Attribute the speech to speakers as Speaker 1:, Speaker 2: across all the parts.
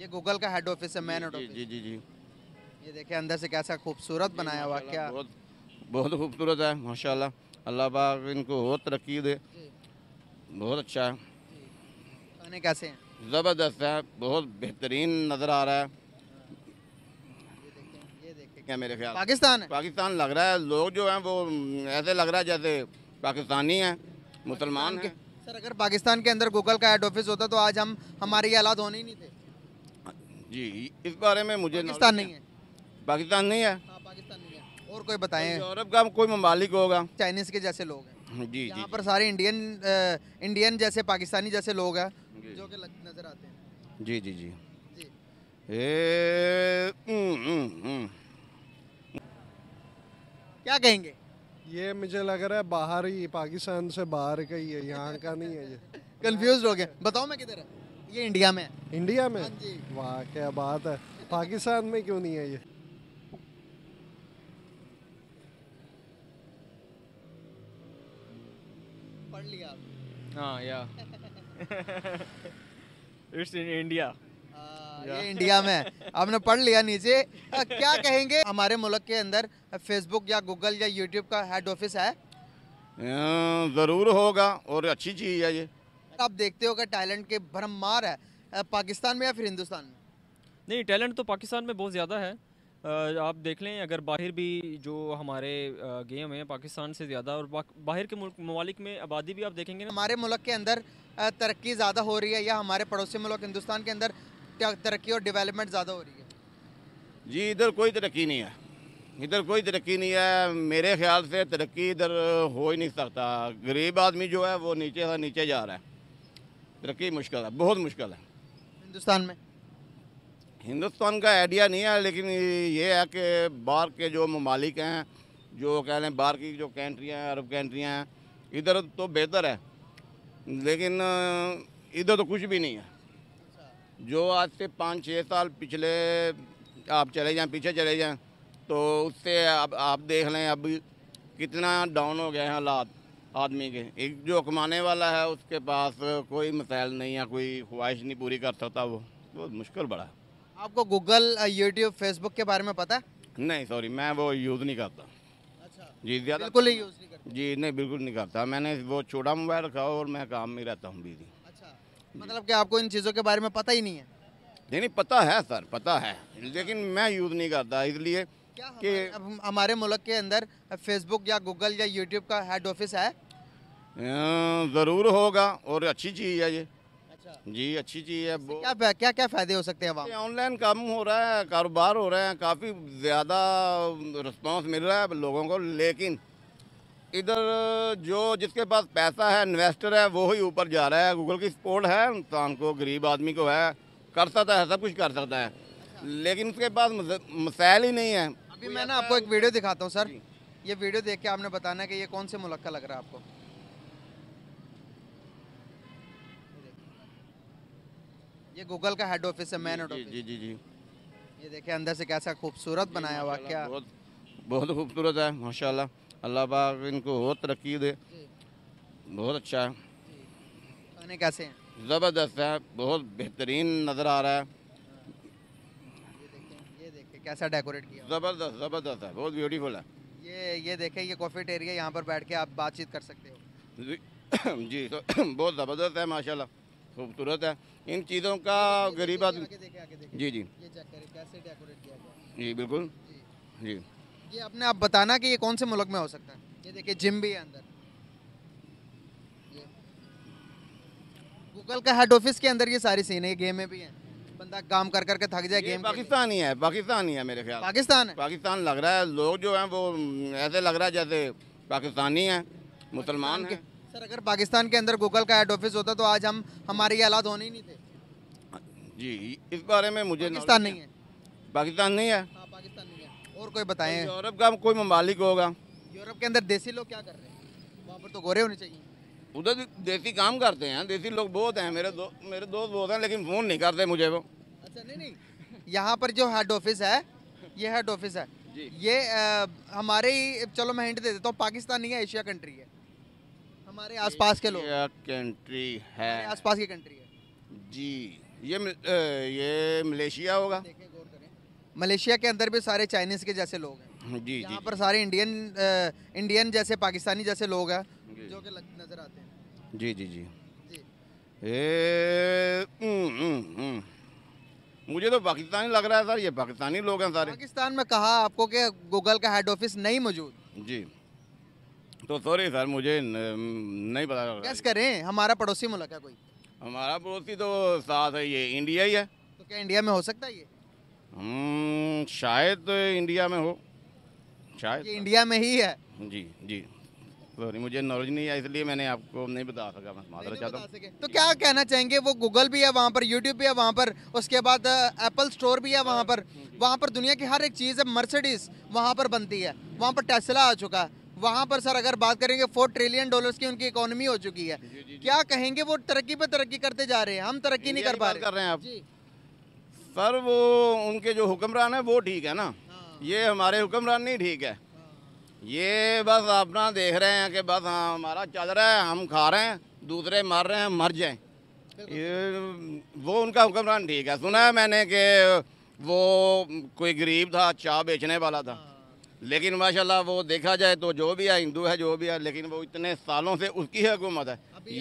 Speaker 1: ये गूगल का head office है मैन जी, जी जी जी ये देखिए अंदर से कैसा खूबसूरत बनाया हुआ क्या बहुत
Speaker 2: बहुत खूबसूरत है माशाल्लाह अल्लाह पाक इनको बहुत तरक्की दे बहुत अच्छा है
Speaker 1: खाने कैसे
Speaker 2: हैं ज़बरदस्त है बहुत बेहतरीन नज़र आ रहा है क्या मेरे ख्याल पाकिस्तान पाकिस्तान लग रहा है लोग जो हैं वो ऐसे लग रहा है जैसे पाकिस्तानी हैं मुसलमान के
Speaker 1: सर अगर पाकिस्तान के अंदर गूगल का हेड ऑफिस होता तो आज हम हमारे ये हालात होने ही नहीं थे
Speaker 2: जी इस बारे में मुझे पाकिस्तान नहीं है पाकिस्तान नहीं है हाँ, पाकिस्तान
Speaker 1: नहीं है और कोई बताएं तो यूरोप का कोई ममालिक होगा चाइनीज के जैसे लोग हैं जी जी पर सारे इंडियन इंडियन जैसे पाकिस्तानी जैसे लोग हैं जो के नजर आते
Speaker 2: हैं जी जी जी
Speaker 3: क्या कहेंगे ये मुझे लग रहा है बाहर ही पाकिस्तान से बाहर का ही है यहाँ का नहीं है ये कंफ्यूज हो गया बताओ मैं किधर है ये इंडिया में इंडिया में हाँ वाह क्या बात है पाकिस्तान में क्यों नहीं है ये
Speaker 1: पढ़ लिया
Speaker 4: हाँ, या इट्स इन इंडिया ये
Speaker 1: इंडिया में आपने पढ़ लिया नीचे आ, क्या कहेंगे हमारे मुल्क के अंदर फेसबुक या गूगल या यूट्यूब का हेड ऑफिस है
Speaker 2: हाँ, ज़रूर होगा और अच्छी चीज़ है ये
Speaker 1: आप देखते हो टैलेंट के भरमार है पाकिस्तान में या फिर
Speaker 4: हिंदुस्तान में नहीं टैलेंट तो पाकिस्तान में बहुत ज़्यादा है आप देख लें अगर बाहर भी जो हमारे गेम हैं पाकिस्तान से ज़्यादा और बाहर के ममालिक में आबादी भी आप देखेंगे ना हमारे मुल्क के अंदर तरक्की ज़्यादा हो रही है या हमारे पड़ोसी मुल्क हिंदुस्तान के अंदर
Speaker 2: तरक्की और डेवलपमेंट ज़्यादा हो रही है जी इधर कोई तरक्की नहीं है इधर कोई तरक्की नहीं है मेरे ख्याल से तरक्की इधर हो ही नहीं सकता गरीब आदमी जो है वो नीचे से नीचे जा रहा है तरक्की मुश्किल है बहुत मुश्किल है हिंदुस्तान में हिंदुस्तान का आइडिया नहीं है लेकिन ये है कि बाहर के जो ममालिक हैं जो कह लें बाहर की जो कंट्रियाँ हैं अरब कंट्रियाँ हैं इधर तो बेहतर है लेकिन इधर तो कुछ भी नहीं है जो आज से पाँच छः साल पिछले आप चले जाएं पीछे चले जाएं तो उससे अब आप, आप देख लें अब कितना डाउन हो गए हैं हालात आदमी के एक जो कमाने वाला है उसके पास कोई मसाइल नहीं है कोई ख्वाहिश नहीं पूरी कर सकता वो बहुत मुश्किल बड़ा
Speaker 1: आपको गूगल यूट्यूब फेसबुक के बारे में पता है
Speaker 2: नहीं सॉरी मैं वो यूज़ नहीं करता अच्छा जी ज़्यादा बिल्कुल यूज़ नहीं करता जी नहीं बिल्कुल नहीं करता मैंने वो छोटा मोबाइल रखा और मैं काम में रहता हूँ बीजी अच्छा मतलब कि आपको इन चीज़ों के बारे में पता ही नहीं है नहीं नहीं पता है सर पता है लेकिन मैं यूज़ नहीं करता इसलिए कि
Speaker 1: हमारे मुल्क के अंदर फेसबुक या गूगल या यूट्यूब का हेड ऑफिस है
Speaker 2: ज़रूर होगा और अच्छी चीज़ है ये अच्छा। जी अच्छी चीज़ है क्या
Speaker 1: क्या क्या, क्या फ़ायदे हो सकते हैं
Speaker 2: ऑनलाइन काम हो रहा है कारोबार हो रहे हैं काफ़ी ज़्यादा रिस्पॉन्स मिल रहा है लोगों को लेकिन इधर जो जिसके पास पैसा है इन्वेस्टर है वो ही ऊपर जा रहा है गूगल की सपोर्ट है इंसान को गरीब आदमी को है कर सकता है सब कुछ कर सकता है लेकिन उसके पास मसाइल ही नहीं है अभी मैं ना आपको एक वीडियो
Speaker 1: दिखाता हूँ सर ये वीडियो देख के आपने बताना है कि ये कौन से मुल्क का लग रहा है आपको ये गूगल का हेड ऑफिस
Speaker 2: है मैन ऑफिस जी जी जी
Speaker 1: ये देखिए अंदर से कैसा खूबसूरत बनाया हुआ क्या
Speaker 2: बहुत खूबसूरत है माशाल्लाह अल्लाह पाक इनको बहुत तरक्की दे बहुत अच्छा है कैसे हैं ज़बरदस्त है बहुत बेहतरीन नज़र आ रहा है कैसा डेकोरेट किया ज़बरदस्त ज़बरदस्त है बहुत ब्यूटीफुल है
Speaker 1: ये ये देखें ये कॉफी एरिया यहाँ पर बैठ के आप बातचीत कर सकते हो
Speaker 2: जी तो बहुत ज़बरदस्त है माशाल्लाह खूबसूरत है इन चीज़ों का गरीब आदमी जी जी जी बिल्कुल जी
Speaker 1: ये अपने आप बताना कि ये कौन से मुल्क में हो सकता है ये देखिए जिम भी है अंदर गूगल का हेड ऑफिस के अंदर ये सारी सीन है ये गेमें भी हैं बंदा काम कर करके थक जाए गेम
Speaker 2: पाकिस्तान ही है पाकिस्तान ही है मेरे ख्याल पाकिस्तान है? पाकिस्तान लग रहा है लोग जो हैं वो ऐसे लग रहा है जैसे पाकिस्तानी हैं मुसलमान के सर अगर
Speaker 1: पाकिस्तान के अंदर गूगल का हेड ऑफिस होता तो आज हम हमारे ये हालात होने ही नहीं थे
Speaker 2: जी इस बारे में मुझे पाकिस्तान नहीं है पाकिस्तान नहीं है हाँ, पाकिस्तान नहीं है और कोई बताएं तो यूरोप का कोई ममालिक होगा यूरोप के अंदर देसी लोग क्या कर रहे हैं वहाँ पर तो गोरे होने चाहिए उधर देसी काम करते हैं देसी लोग बहुत हैं मेरे दो मेरे दोस्त बहुत हैं लेकिन फ़ोन नहीं करते मुझे वो
Speaker 1: अच्छा नहीं नहीं यहाँ पर जो हेड ऑफिस है ये हेड ऑफिस है ये आ, हमारे ही चलो मैं हिंट दे देता हूँ पाकिस्तान नहीं है एशिया कंट्री है हमारे
Speaker 2: आसपास के लोग कंट्री है आसपास की कंट्री है जी ये ये मलेशिया होगा
Speaker 1: मलेशिया के अंदर भी सारे चाइनीज के जैसे लोग
Speaker 2: हैं जी यहाँ
Speaker 1: पर सारे इंडियन इंडियन जैसे पाकिस्तानी जैसे लोग हैं
Speaker 2: जो कि नजर आते हैं जी जी जी, जी। ए, हम्म, हम्म, हम्म। मुझे तो पाकिस्तानी लग रहा है सर ये पाकिस्तानी लोग हैं सारे पाकिस्तान में कहा आपको कि गूगल का हेड
Speaker 1: ऑफिस नहीं मौजूद
Speaker 2: जी तो सॉरी सर मुझे न, नहीं पता लग
Speaker 1: करें हमारा पड़ोसी मुल्क है कोई
Speaker 2: हमारा पड़ोसी तो साथ है ये इंडिया ही है तो
Speaker 1: क्या इंडिया में हो सकता है ये
Speaker 2: हम्म, शायद तो इंडिया में हो शायद
Speaker 1: इंडिया में ही है
Speaker 2: जी जी सॉरी मुझे नॉलेज नहीं है इसलिए मैंने आपको नहीं बता सका मैं माधर चाहता हूँ
Speaker 1: तो क्या कहना चाहेंगे वो गूगल भी है वहाँ पर यूट्यूब भी है वहाँ पर उसके बाद एप्पल स्टोर भी है वहाँ पर वहाँ पर दुनिया की हर एक चीज़ है मर्सडीज वहाँ पर बनती है वहाँ पर टेस्ला आ चुका है वहाँ पर सर अगर बात करेंगे फोर ट्रिलियन डॉलर्स की उनकी इकोनॉमी हो चुकी
Speaker 2: है जी, जी, क्या कहेंगे वो तरक्की पर तरक्की करते जा रहे हैं हम तरक्की नहीं कर पा रहे कर रहे हैं आप सर वो उनके जो हुक्मरान है वो ठीक है ना हाँ। ये हमारे हुक्मरान नहीं ठीक है ये बस अपना देख रहे हैं कि बस हाँ हमारा चल रहा है हम खा रहे हैं दूसरे मर रहे हैं मर जाएं ये, वो उनका हुक्मरान ठीक है सुना है मैंने कि वो कोई गरीब था चाय बेचने वाला था लेकिन माशाल्लाह वो देखा जाए तो जो भी है हिंदू है जो भी है लेकिन वो इतने सालों से उसकी हुकूमत है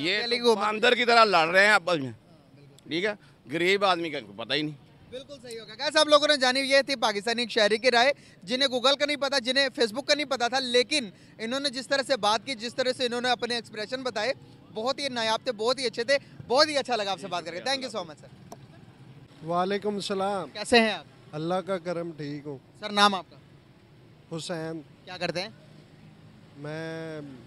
Speaker 2: ये अंदर की तरह लड़ रहे हैं आपस में हाँ, ठीक है गरीब आदमी का पता ही नहीं बिल्कुल
Speaker 1: सही होगा कैसे आप लोगों ने जानी ये थी पाकिस्तानी एक शहरी की राय जिन्हें गूगल का नहीं पता जिन्हें फेसबुक का नहीं पता था लेकिन इन्होंने जिस तरह से बात की जिस तरह से इन्होंने अपने एक्सप्रेशन बताए बहुत ही नायाब थे बहुत ही अच्छे थे बहुत ही अच्छा लगा आपसे बात करके thank you so much sir
Speaker 3: वालेकुम सलाम कैसे हैं आप अल्लाह का करम ठीक हूँ सर नाम आपका हुसैन क्या करते हैं मैं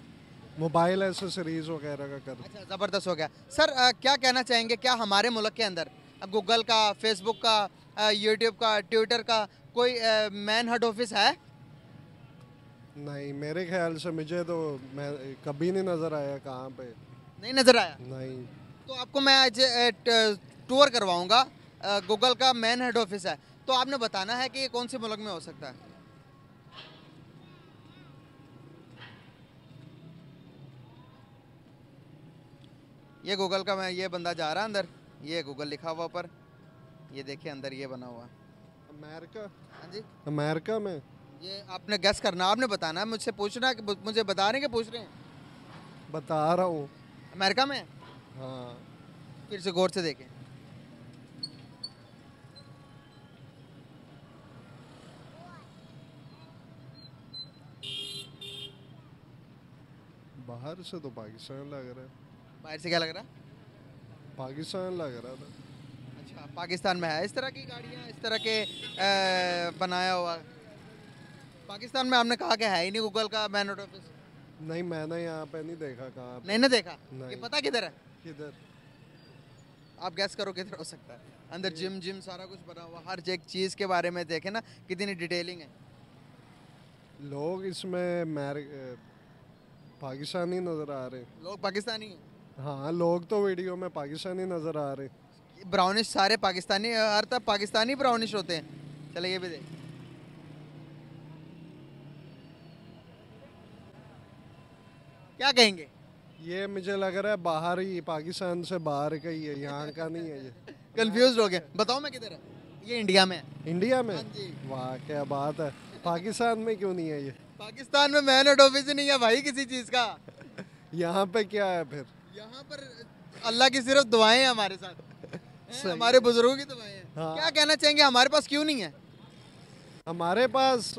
Speaker 3: मोबाइल एसेसरीज वगैरह का कर
Speaker 1: अच्छा ज़बरदस्त हो गया सर आ, क्या कहना चाहेंगे क्या हमारे मुल्क के अंदर गूगल का फेसबुक का यूट्यूब का ट्विटर का कोई मैन हेड ऑफिस है
Speaker 3: नहीं मेरे ख्याल से मुझे तो मैं कभी नहीं नज़र आया कहाँ पे नहीं नज़र आया नहीं
Speaker 1: तो आपको मैं आज टूर करवाऊंगा गूगल का मैन हेड ऑफिस है तो आपने बताना है कि ये कौन से मुल्क में हो सकता है ये गूगल का मैं ये बंदा जा रहा है अंदर ये गूगल लिखा हुआ पर ये देखिए अंदर ये बना हुआ
Speaker 3: अमेरिका हाँ जी अमेरिका में
Speaker 1: ये आपने गैस करना आपने बताना है मुझसे पूछना कि मुझे बता रहे हैं कि पूछ रहे हैं
Speaker 3: बता रहा हूँ अमेरिका में हाँ
Speaker 1: फिर से गौर से देखें
Speaker 3: बाहर से तो पाकिस्तान लग रहा है
Speaker 1: बाहर से क्या लग रहा है पाकिस्तान लग रहा था अच्छा पाकिस्तान में है इस तरह की गाड़ियाँ इस तरह के ए, बनाया हुआ पाकिस्तान में आपने कहा कि है ही नहीं गूगल का मैन ऑफिस
Speaker 3: नहीं मैंने यहाँ पे नहीं देखा कहा नहीं ना देखा नहीं। ये पता किधर है
Speaker 1: किधर आप गैस करो किधर हो सकता है अंदर जिम जिम सारा कुछ बना हुआ हर एक चीज़ के बारे में देखे ना कितनी डिटेलिंग है
Speaker 3: लोग इसमें मैर पाकिस्तानी नज़र आ रहे
Speaker 1: हैं लोग पाकिस्तानी हैं हाँ लोग तो वीडियो में पाकिस्तानी नज़र आ रहे ब्राउनिश सारे पाकिस्तानी अर्थात पाकिस्तानी ब्राउनिश होते हैं चले ये भी देख क्या कहेंगे ये मुझे लग
Speaker 3: रहा है बाहर ही पाकिस्तान से बाहर का ही है यहाँ का नहीं है ये कंफ्यूज हो गया बताओ मैं
Speaker 1: किधर है ये
Speaker 3: इंडिया में है इंडिया में हाँ वाह क्या बात है पाकिस्तान में क्यों नहीं है ये
Speaker 1: पाकिस्तान में मैन ऑफिस नहीं है भाई किसी चीज़ का
Speaker 3: यहाँ पे क्या है फिर यहाँ पर
Speaker 1: अल्लाह की सिर्फ दुआएं हैं हमारे साथ हमारे बुजुर्गों की दुआएं हैं हाँ। क्या कहना चाहेंगे हमारे पास क्यों नहीं है हमारे पास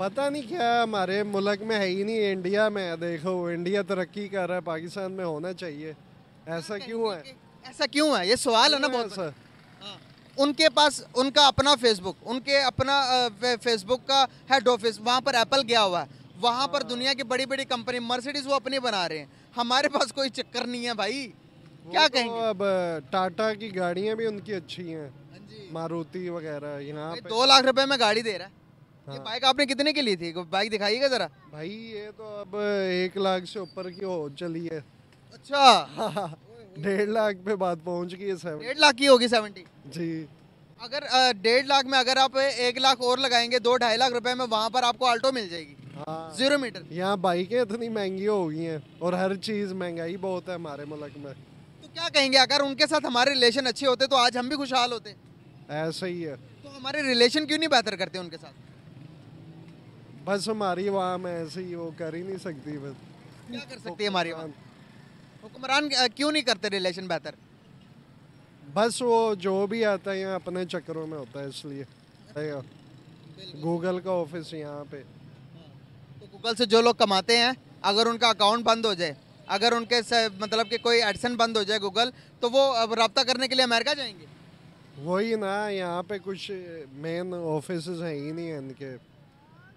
Speaker 3: पता नहीं क्या हमारे मुल्क में है ही नहीं इंडिया में देखो इंडिया तरक्की कर रहा है पाकिस्तान
Speaker 1: में होना चाहिए ऐसा क्यों है ऐसा क्यों है ये सवाल है ना बहुत सर हाँ। उनके पास उनका अपना फेसबुक उनके अपना फेसबुक का हेड ऑफिस वहाँ पर एप्पल गया हुआ है वहाँ पर हाँ। दुनिया की बड़ी बड़ी कंपनी मर्सिडीज़ वो अपनी बना रहे हैं हमारे पास कोई चक्कर नहीं है भाई क्या तो कहेंगे
Speaker 3: अब टाटा की गाड़ियाँ भी उनकी अच्छी हैं हाँ मारुति वगैरह यहाँ दो लाख
Speaker 1: रुपए में गाड़ी दे रहा है
Speaker 3: हाँ। ये बाइक आपने कितने की ली थी बाइक दिखाइएगा जरा भाई ये तो अब एक लाख से ऊपर की हो चली है
Speaker 1: अच्छा हाँ। डेढ़ लाख पे बात पहुंच गई है डेढ़ लाख की होगी सेवेंटी जी अगर डेढ़ लाख में अगर आप एक लाख और लगाएंगे दो ढाई लाख रुपए में वहाँ पर आपको आल्टो मिल जाएगी जीरो
Speaker 3: हाँ। मीटर यहाँ बाइकें इतनी महंगी हो गई हैं और हर चीज़ महंगाई बहुत है हमारे मुल्क में तो क्या
Speaker 1: कहेंगे अगर उनके साथ हमारे रिलेशन अच्छे होते तो आज हम भी खुशहाल होते ऐसा ही है तो हमारे रिलेशन क्यों नहीं बेहतर करते उनके साथ
Speaker 3: बस हमारी वाम ऐसे ही वो कर ही नहीं सकती बस
Speaker 1: क्या कर सकती है हमारी हुक्मरान क्यों नहीं करते रिलेशन बेहतर
Speaker 3: बस वो जो भी आता है यहाँ अपने चक्करों में होता है इसलिए गूगल का ऑफिस यहाँ पे
Speaker 1: एप्पल से जो लोग कमाते हैं अगर उनका अकाउंट बंद हो जाए अगर उनके मतलब कि कोई एडसन बंद हो जाए गूगल तो वो अब रबता करने के लिए अमेरिका जाएंगे
Speaker 3: वही ना यहाँ पे कुछ मेन ऑफिस हैं ही नहीं इनके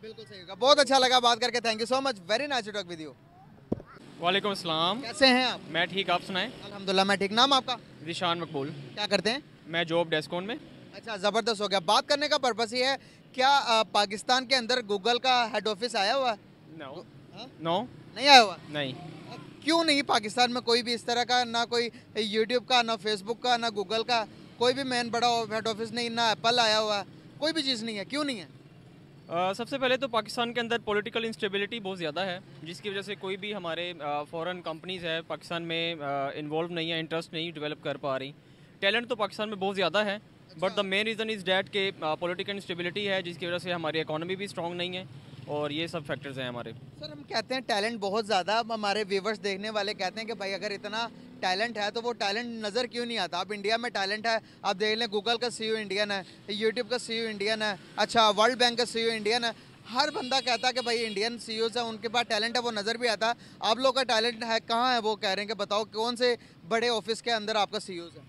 Speaker 1: बिल्कुल सही होगा बहुत अच्छा लगा बात करके thank you so much very nice talk with you
Speaker 4: वालेकुम अस्सलाम कैसे हैं आप मैं ठीक आप सुनाएं अल्हम्दुलिल्लाह मैं ठीक नाम आपका रिशान मकबूल क्या करते हैं मैं जॉब डेस्कोन में
Speaker 1: अच्छा ज़बरदस्त हो गया बात करने का पर्पज़ ये है क्या पाकिस्तान के अंदर गूगल का हेड ऑफिस आया हुआ है
Speaker 4: नो नहीं आया हुआ नहीं
Speaker 1: क्यों नहीं पाकिस्तान में कोई भी इस तरह का ना कोई यूट्यूब का ना फेसबुक का ना गूगल का कोई भी मैन बड़ा हेड ऑफिस नहीं ना एप्पल आया हुआ कोई भी चीज़ नहीं है क्यों नहीं है
Speaker 4: आ, सबसे पहले तो पाकिस्तान के अंदर पॉलिटिकल इंस्टेबिलिटी बहुत ज़्यादा है जिसकी वजह से कोई भी हमारे फॉरेन कंपनीज है पाकिस्तान में इन्वॉल्व नहीं है इंटरेस्ट नहीं डेवलप कर पा रही टैलेंट तो पाकिस्तान में बहुत ज़्यादा है but the main reason is that के पॉलिटिकल इंस्टेबिलिटी है जिसकी वजह से हमारी इकानमी भी स्ट्रॉन्ग नहीं है और ये सब फैक्टर्स हैं हमारे
Speaker 1: सर हम कहते हैं टैलेंट बहुत ज़्यादा हमारे व्यूवर्स देखने वाले कहते हैं कि भाई अगर इतना टैलेंट है तो वो टैलेंट नज़र क्यों नहीं आता अब इंडिया में टैलेंट है आप देख लें गूगल का सी इंडियन e है यूट्यूब का सी इंडियन e है अच्छा वर्ल्ड बैंक का सी इंडियन e है हर बंदा कहता है कि भाई इंडियन सी है उनके पास टैलेंट है वो नज़र भी आता आप लोग का टैलेंट है कहाँ है वो कह रहे हैं कि बताओ कौन से बड़े ऑफिस के अंदर आपका सी है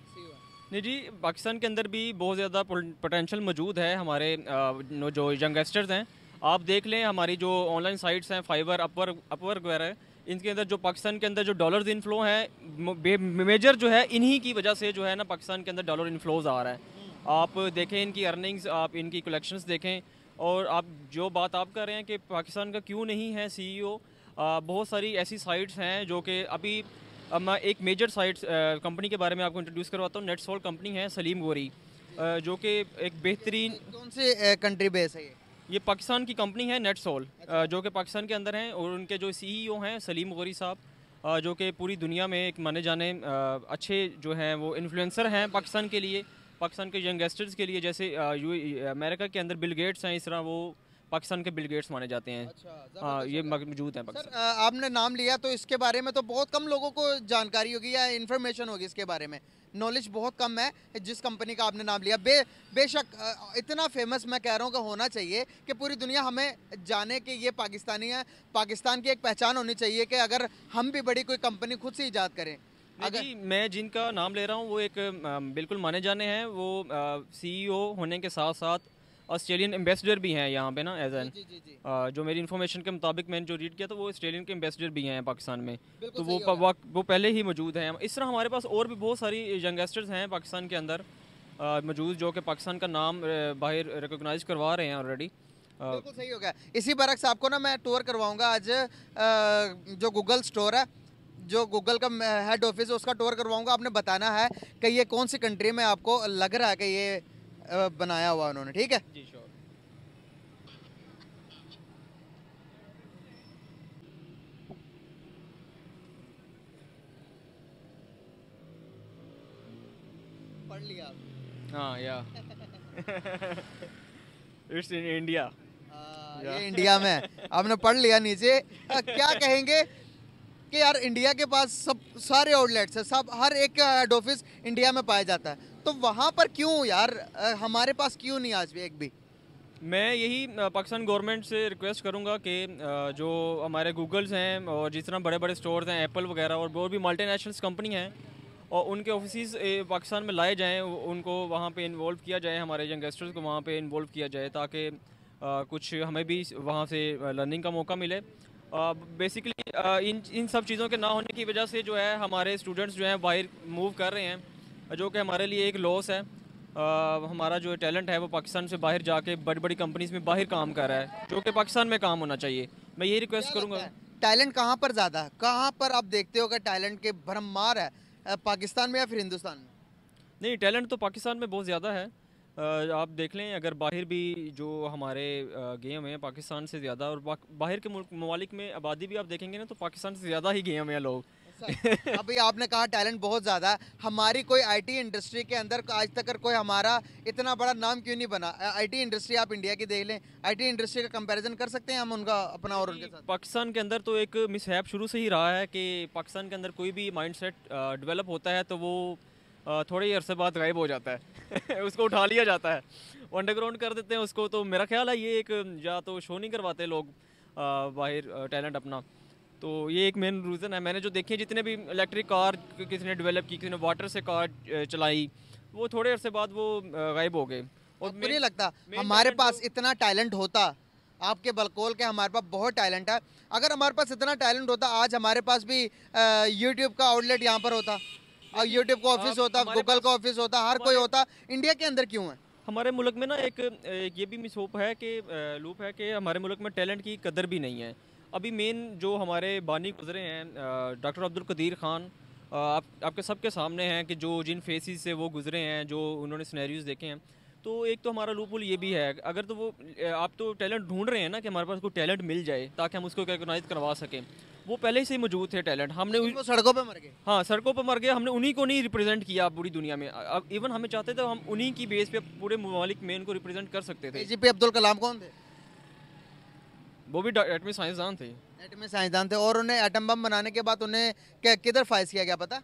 Speaker 4: नहीं जी पाकिस्तान के अंदर भी बहुत ज़्यादा पोटेंशल मौजूद है हमारे जो यंगस्टर्स हैं आप देख लें हमारी जो ऑनलाइन साइट्स हैं फाइबर अपवर अपवर्क वगैरह इनके अंदर जो पाकिस्तान के अंदर जो डॉलर इनफ्लो है मेजर जो है इन्हीं की वजह से जो है ना पाकिस्तान के अंदर डॉलर इनफ्लोज आ रहा है आप देखें इनकी अर्निंग्स आप इनकी कलेक्शंस देखें और आप जो बात आप कर रहे हैं कि पाकिस्तान का क्यों नहीं है सीईओ e बहुत सारी ऐसी साइट्स हैं जो कि अभी मैं एक मेजर साइट कंपनी के बारे में आपको इंट्रोड्यूस करवाता हूँ नेटसोल कंपनी है सलीम गोरी जो कि एक बेहतरीन कौन से कंट्री बेस है ये पाकिस्तान की कंपनी है नेट सोल अच्छा। जो कि पाकिस्तान के अंदर हैं और उनके जो सीईओ e हैं सलीम गौरी साहब जो कि पूरी दुनिया में एक माने जाने अच्छे जो हैं वो इन्फ्लुएंसर हैं पाकिस्तान के लिए पाकिस्तान के यंगस्टर्स के लिए जैसे यू अमेरिका के अंदर बिल गेट्स हैं इस तरह वो पाकिस्तान के बिल गेट्स माने जाते हैं अच्छा, आ, हाँ, ये मौजूद हैं
Speaker 1: पाकिस्तान आपने नाम लिया तो इसके बारे में तो बहुत कम लोगों को जानकारी होगी या इन्फॉर्मेशन होगी इसके बारे में नॉलेज बहुत कम है जिस कंपनी का आपने नाम लिया बे बेशक इतना फेमस मैं कह रहा हूँ कि होना चाहिए कि पूरी दुनिया हमें जाने कि ये पाकिस्तानी है पाकिस्तान की एक पहचान होनी चाहिए कि अगर हम भी बड़ी कोई कंपनी खुद से ईजाद करें
Speaker 4: अगर मैं जिनका नाम ले रहा हूँ वो एक बिल्कुल माने जाने हैं वो सीईओ होने के साथ साथ ऑस्ट्रेलियन एम्बेसडर भी हैं यहाँ पे ना एज एन जो मेरी इन्फॉर्मेशन के मुताबिक मैंने जो रीड किया था वो ऑस्ट्रेलियन के एम्बेसडर भी हैं पाकिस्तान में तो वो वो पहले ही मौजूद हैं इस तरह हमारे पास और भी बहुत सारी यंगस्टर्स हैं पाकिस्तान के अंदर मौजूद जो कि पाकिस्तान का नाम बाहर रिकोगनाइज करवा रहे हैं ऑलरेडी बिल्कुल
Speaker 1: सही हो गया इसी बरक्स आपको ना मैं टूर करवाऊंगा आज जो गूगल स्टोर है जो गूगल का हेड ऑफिस है उसका टूर करवाऊंगा आपने बताना है कि ये कौन सी कंट्री में आपको लग रहा है कि ये बनाया हुआ उन्होंने ठीक है जी श्योर पढ़ लिया
Speaker 4: हाँ या इट्स इन इंडिया ये इंडिया में
Speaker 1: आपने पढ़ लिया नीचे आ, क्या कहेंगे कि यार इंडिया के पास सब सारे आउटलेट्स हैं सब हर एक हेड ऑफिस इंडिया में पाया जाता है तो वहाँ पर क्यों यार हमारे पास क्यों नहीं आज भी एक
Speaker 4: भी मैं यही पाकिस्तान गवर्नमेंट से रिक्वेस्ट करूंगा कि जो हमारे गूगल्स हैं और जितना बड़े बड़े स्टोर्स हैं एप्पल वगैरह और और भी मल्टीनेशनल्स कंपनी हैं और उनके ऑफिस पाकिस्तान में लाए जाएं उनको वहाँ पे इन्वॉल्व किया जाए हमारे यंगस्टर्स को वहाँ पे इन्वॉल्व किया जाए ताकि कुछ हमें भी वहाँ से लर्निंग का मौका मिले बेसिकली इन इन सब चीज़ों के ना होने की वजह से जो है हमारे स्टूडेंट्स जो हैं बाहर मूव कर रहे हैं जो कि हमारे लिए एक लॉस है आ, हमारा जो टैलेंट है वो पाकिस्तान से बाहर जाके बड़ी बड़ी कंपनीज में बाहर काम कर रहा है जो कि पाकिस्तान में काम होना चाहिए मैं ये रिक्वेस्ट करूँगा
Speaker 1: टैलेंट कहाँ पर ज़्यादा है कहाँ पर आप देखते हो कि टैलेंट के भरमार है पाकिस्तान में या फिर हिंदुस्तान में
Speaker 4: नहीं टैलेंट तो पाकिस्तान में बहुत ज़्यादा है आप देख लें अगर बाहर भी जो हमारे गेम हैं पाकिस्तान से ज़्यादा और बाहर के ममालिक में आबादी भी आप देखेंगे ना तो पाकिस्तान से ज़्यादा ही गेम हैं लोग
Speaker 1: अभी आपने कहा टैलेंट बहुत ज़्यादा है हमारी कोई आईटी इंडस्ट्री के अंदर आज तक कोई हमारा इतना बड़ा नाम क्यों नहीं बना आईटी इंडस्ट्री आप इंडिया की देख लें आईटी इंडस्ट्री का कंपैरिजन कर सकते हैं हम उनका
Speaker 4: अपना और उनके साथ पाकिस्तान के अंदर तो एक मिसहैप शुरू से ही रहा है कि पाकिस्तान के अंदर कोई भी माइंड डेवलप होता है तो वो थोड़े ही अरसे बाद गायब हो जाता है उसको उठा लिया जाता है अंडरग्राउंड कर देते हैं उसको तो मेरा ख्याल है ये एक या तो शो नहीं करवाते लोग बाहर टैलेंट अपना तो ये एक मेन रीज़न है मैंने जो देखे जितने भी इलेक्ट्रिक कार किसी ने डेवलप की किसी ने वाटर से कार चलाई वो थोड़े अरसे बाद वो गायब हो गए
Speaker 1: और मुझे नहीं लगता हमारे पास इतना टैलेंट होता आपके बलकोल के हमारे पास बहुत टैलेंट है अगर हमारे पास इतना टैलेंट होता आज हमारे पास भी यूट्यूब का आउटलेट यहाँ पर होता और यूट्यूब का ऑफिस होता गूगल का ऑफिस होता हर कोई होता इंडिया के
Speaker 4: अंदर क्यों है हमारे मुल्क में ना एक ये भी होप है कि लूप है कि हमारे मुल्क में टैलेंट की कदर भी नहीं है अभी मेन जो हमारे बानी गुजरे हैं डॉक्टर अब्दुल कदीर खान आप आपके सबके सामने हैं कि जो जिन फेसिस से वो गुजरे हैं जो उन्होंने स्नैरियोज़ देखे हैं तो एक तो हमारा लूपुल ये भी है अगर तो वो आप तो टैलेंट ढूंढ रहे हैं ना कि हमारे पास कोई टैलेंट मिल जाए ताकि हम उसको रिकोगनाइज करवा सकें वो पहले से ही मौजूद थे टैलेंट हमने उन... सड़कों पर मर गए हाँ सड़कों पर मर गए हमने उन्हीं को नहीं रिप्रेजेंट किया पूरी दुनिया में अब इवन हमें चाहते थे हम उन्हीं की बेस पे पूरे ममालिक में इनको रिप्रेजेंट कर सकते थे जी पे अब्दुल कलाम कौन थे वो भी एटमी साइंसदान थे
Speaker 1: एटमी साइंसदान थे और उन्हें एटम बम बनाने के बाद उन्हें किधर फाइज किया गया पता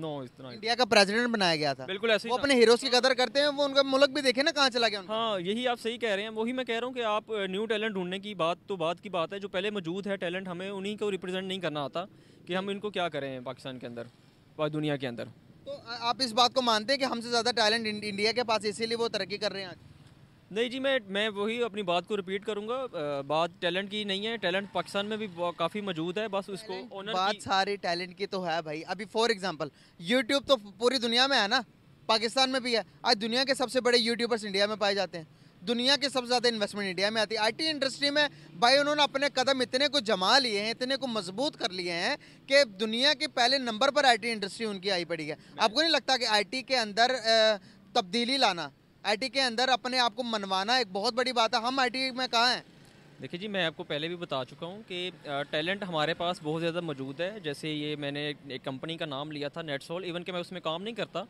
Speaker 4: नो no, इतना इंडिया का प्रेसिडेंट बनाया गया था बिल्कुल ऐसे वो अपने हीरोज की
Speaker 1: कदर करते हैं वो उनका मुल्क भी देखे ना कहाँ चला गया
Speaker 4: हाँ यही आप सही कह रहे हैं वही मैं कह रहा हूँ कि आप न्यू टैलेंट ढूंढने की बात तो बात की बात है जो पहले मौजूद है टैलेंट हमें उन्हीं को रिप्रेजेंट नहीं करना आता कि हम इनको क्या करें पाकिस्तान के अंदर और दुनिया के अंदर
Speaker 1: तो आप इस बात को मानते हैं कि हमसे ज़्यादा टैलेंट इंडिया के पास इसीलिए वो तरक्की कर रहे हैं
Speaker 4: नहीं जी मैं मैं वही अपनी बात को रिपीट करूंगा बात टैलेंट की नहीं है टैलेंट पाकिस्तान में भी काफ़ी मौजूद है बस उसको
Speaker 1: बात की... सारी टैलेंट की तो है भाई अभी फॉर एग्जांपल यूट्यूब तो पूरी दुनिया में है ना पाकिस्तान में भी है आज दुनिया के सबसे बड़े यूट्यूबर्स इंडिया में पाए जाते हैं दुनिया के सबसे ज़्यादा इन्वेस्टमेंट इंडिया में आती है आई इंडस्ट्री में भाई उन्होंने अपने कदम इतने को जमा लिए हैं इतने को मजबूत कर लिए हैं कि दुनिया के पहले नंबर पर आई इंडस्ट्री उनकी आई पड़ी है आपको नहीं लगता कि आई के अंदर तब्दीली लाना आईटी के अंदर अपने आप को मनवाना एक बहुत बड़ी बात है हम आईटी में कहाँ हैं
Speaker 4: देखिए जी मैं आपको पहले भी बता चुका हूँ कि टैलेंट हमारे पास बहुत ज़्यादा मौजूद है जैसे ये मैंने एक कंपनी का नाम लिया था नेटसोल इवन कि मैं उसमें काम नहीं करता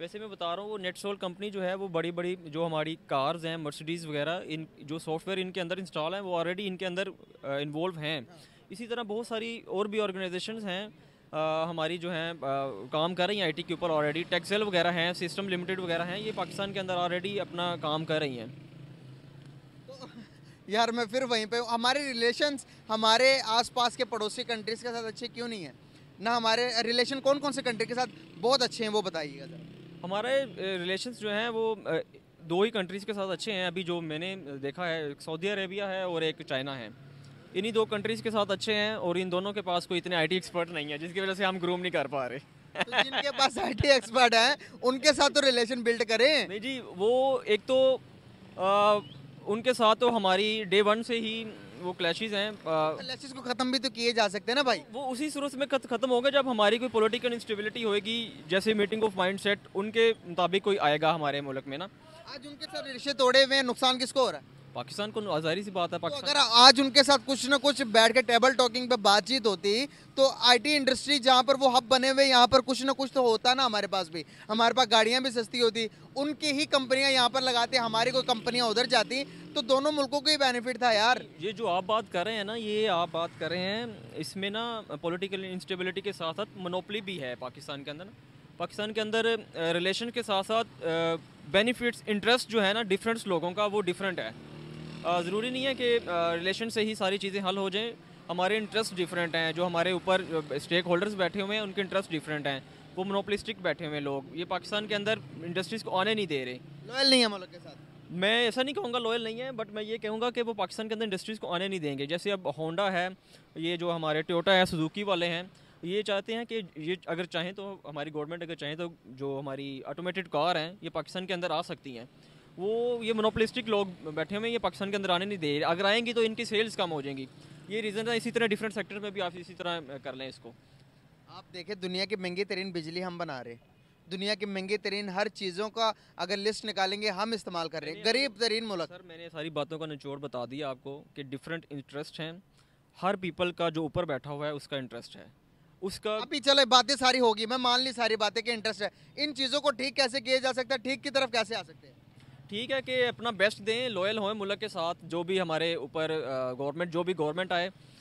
Speaker 4: वैसे मैं बता रहा हूँ वो नेटसोल कंपनी जो है वो बड़ी बड़ी जो हमारी कार्स हैं मर्सिडीज़ वगैरह इन जो सॉफ्टवेयर इनके अंदर इंस्टॉल हैं वो ऑलरेडी इनके अंदर इन्वॉल्व हैं हाँ। इसी तरह बहुत सारी और भी ऑर्गेनाइजेशन हैं आ, हमारी जो है आ, काम कर रही हैं आईटी के ऊपर ऑलरेडी टेक्सेल वगैरह हैं सिस्टम लिमिटेड वगैरह हैं ये पाकिस्तान के अंदर ऑलरेडी अपना काम कर रही हैं तो यार मैं फिर वहीं
Speaker 1: पे हमारे रिलेशंस हमारे आसपास के पड़ोसी कंट्रीज़ के साथ अच्छे क्यों नहीं हैं ना हमारे रिलेशन कौन कौन से कंट्री के साथ बहुत अच्छे हैं वो बताइएगा सर
Speaker 4: हमारे रिलेशंस जो हैं वो दो ही कंट्रीज़ के साथ अच्छे हैं अभी जो मैंने देखा है सऊदी अरेबिया है और एक चाइना है इन्हीं दो कंट्रीज़ के साथ अच्छे हैं और इन दोनों के पास कोई इतने आईटी एक्सपर्ट नहीं है जिसकी वजह से हम ग्रूम नहीं कर पा रहे तो जिनके पास आईटी एक्सपर्ट है उनके साथ तो रिलेशन बिल्ड करें नहीं जी वो एक तो आ, उनके साथ तो हमारी डे वन से ही वो क्लैशेज हैं क्लैशेज को ख़त्म भी तो किए जा सकते हैं ना भाई वो उसी सूरत में ख़त्म होगा जब हमारी कोई पॉलिटिकल इंस्टेबिलिटी होगी जैसे मीटिंग ऑफ माइंड सेट उनके मुताबिक कोई आएगा हमारे मुल्क में ना आज
Speaker 1: उनके साथ रिश्ते
Speaker 4: तोड़े हुए हैं नुकसान किसको हो रहा है पाकिस्तान को आजारी सी बात है तो पाकिस्तान तो अगर
Speaker 1: आज उनके साथ कुछ ना कुछ बैठ के टेबल टॉकिंग पे बातचीत होती तो आईटी इंडस्ट्री जहाँ पर वो हब बने हुए यहाँ पर कुछ ना कुछ तो होता ना हमारे पास भी हमारे पास गाड़ियाँ भी सस्ती होती उनकी ही कंपनियाँ यहाँ पर लगाती हमारी कोई कंपनियाँ उधर जाती तो दोनों मुल्कों को ही बेनिफिट था यार
Speaker 4: ये जो आप बात कर रहे हैं ना ये आप बात कर रहे हैं इसमें ना पोलिटिकल इंस्टेबिलिटी के साथ साथ मनोपली भी है पाकिस्तान के अंदर ना पाकिस्तान के अंदर रिलेशन के साथ साथ बेनिफिट्स इंटरेस्ट जो है ना डिफरेंट्स लोगों का वो डिफरेंट है ज़रूरी नहीं है कि रिलेशन से ही सारी चीज़ें हल हो जाएँ हमारे इंटरेस्ट डिफरेंट हैं जो हमारे ऊपर स्टेक होल्डर्स बैठे हुए हैं उनके इंटरेस्ट डिफरेंट हैं वो मोनोपलिस्टिक बैठे हुए हैं लोग ये पाकिस्तान के अंदर इंडस्ट्रीज़ को आने नहीं दे रहे लॉयल नहीं है मुल्क के साथ मैं ऐसा नहीं कहूँगा लॉयल नहीं है बट मैं ये कहूँगा कि वो पाकिस्तान के अंदर इंडस्ट्रीज़ को आने नहीं देंगे जैसे अब होंडा है ये जो हमारे टोटा है सुजुकी वाले हैं ये चाहते हैं कि ये अगर चाहें तो हमारी गवर्नमेंट अगर चाहें तो जो हमारी ऑटोमेटेड कार हैं ये पाकिस्तान के अंदर आ सकती हैं वो ये मोनोपलिस्टिक लोग बैठे हुए हैं ये पाकिस्तान के अंदर आने नहीं दे रहे अगर आएंगी तो इनकी सेल्स कम हो जाएंगी ये रीज़न है इसी तरह डिफरेंट सेक्टर में भी आप इसी तरह कर लें इसको
Speaker 1: आप देखें दुनिया की महंगी तरीन बिजली हम बना रहे हैं दुनिया की महंगी तरीन हर चीज़ों का अगर लिस्ट निकालेंगे हम इस्तेमाल कर रहे हैं गरीब तरीन मुल्क सर
Speaker 4: मैंने सारी बातों का निचोड़ बता दिया आपको कि डिफरेंट इंटरेस्ट हैं हर पीपल का जो ऊपर बैठा हुआ है उसका इंटरेस्ट है उसका अभी
Speaker 1: चले बातें सारी होगी मैं मान ली सारी बातें कि इंटरेस्ट है इन चीज़ों को ठीक कैसे किया जा सकता है ठीक की तरफ कैसे आ सकते हैं
Speaker 4: ठीक है कि अपना बेस्ट दें लॉयल हों मुल्क के साथ जो भी हमारे ऊपर गवर्नमेंट जो भी गवर्नमेंट आए